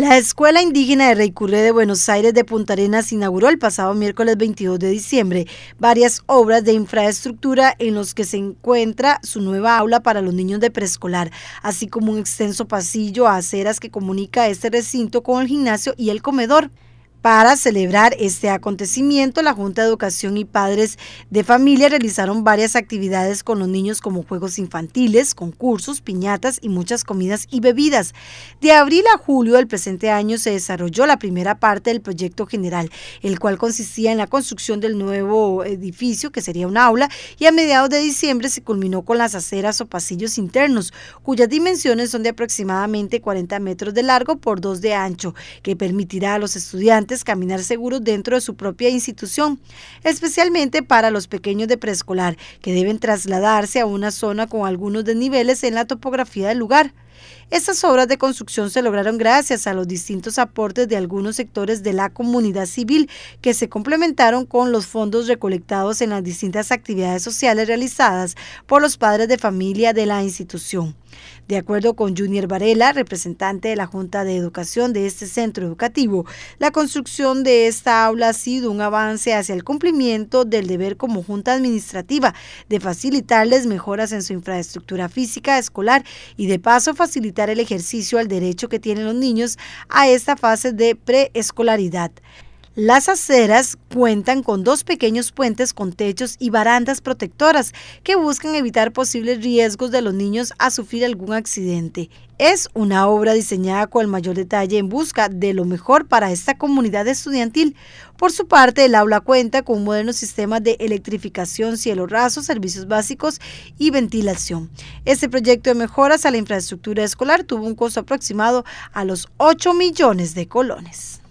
La Escuela Indígena de Reycurre de Buenos Aires de Punta Arenas inauguró el pasado miércoles 22 de diciembre varias obras de infraestructura en los que se encuentra su nueva aula para los niños de preescolar, así como un extenso pasillo a aceras que comunica este recinto con el gimnasio y el comedor. Para celebrar este acontecimiento, la Junta de Educación y Padres de Familia realizaron varias actividades con los niños como juegos infantiles, concursos, piñatas y muchas comidas y bebidas. De abril a julio del presente año se desarrolló la primera parte del proyecto general, el cual consistía en la construcción del nuevo edificio, que sería un aula, y a mediados de diciembre se culminó con las aceras o pasillos internos, cuyas dimensiones son de aproximadamente 40 metros de largo por 2 de ancho, que permitirá a los estudiantes caminar seguros dentro de su propia institución, especialmente para los pequeños de preescolar, que deben trasladarse a una zona con algunos desniveles en la topografía del lugar. Estas obras de construcción se lograron gracias a los distintos aportes de algunos sectores de la comunidad civil que se complementaron con los fondos recolectados en las distintas actividades sociales realizadas por los padres de familia de la institución. De acuerdo con Junior Varela, representante de la Junta de Educación de este centro educativo, la construcción de esta aula ha sido un avance hacia el cumplimiento del deber como Junta Administrativa de facilitarles mejoras en su infraestructura física escolar y de paso facilitar el ejercicio al derecho que tienen los niños a esta fase de preescolaridad. Las aceras cuentan con dos pequeños puentes con techos y barandas protectoras que buscan evitar posibles riesgos de los niños a sufrir algún accidente. Es una obra diseñada con el mayor detalle en busca de lo mejor para esta comunidad estudiantil. Por su parte, el aula cuenta con moderno sistemas de electrificación, cielo raso, servicios básicos y ventilación. Este proyecto de mejoras a la infraestructura escolar tuvo un costo aproximado a los 8 millones de colones.